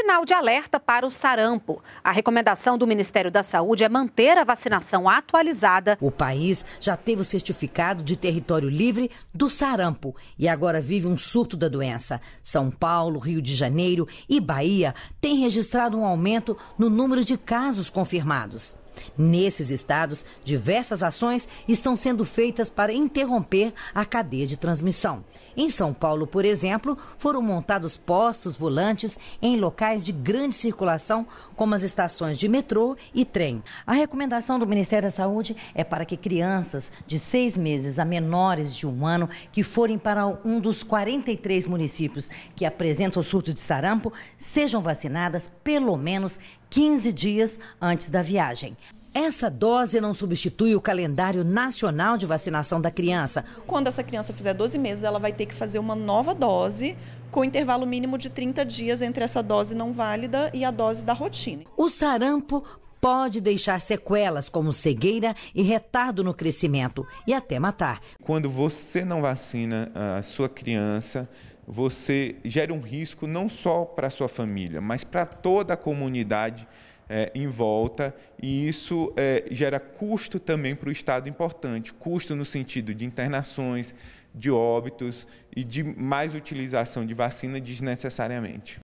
sinal de alerta para o sarampo. A recomendação do Ministério da Saúde é manter a vacinação atualizada. O país já teve o certificado de território livre do sarampo e agora vive um surto da doença. São Paulo, Rio de Janeiro e Bahia têm registrado um aumento no número de casos confirmados. Nesses estados, diversas ações estão sendo feitas para interromper a cadeia de transmissão. Em São Paulo, por exemplo, foram montados postos volantes em locais de grande circulação, como as estações de metrô e trem. A recomendação do Ministério da Saúde é para que crianças de seis meses a menores de um ano que forem para um dos 43 municípios que apresentam o surto de sarampo sejam vacinadas pelo menos 15 dias antes da viagem. Essa dose não substitui o calendário nacional de vacinação da criança. Quando essa criança fizer 12 meses, ela vai ter que fazer uma nova dose com intervalo mínimo de 30 dias entre essa dose não válida e a dose da rotina. O sarampo pode deixar sequelas como cegueira e retardo no crescimento e até matar. Quando você não vacina ah, a sua criança, você gera um risco não só para a sua família, mas para toda a comunidade é, em volta, e isso é, gera custo também para o Estado importante custo no sentido de internações, de óbitos e de mais utilização de vacina desnecessariamente.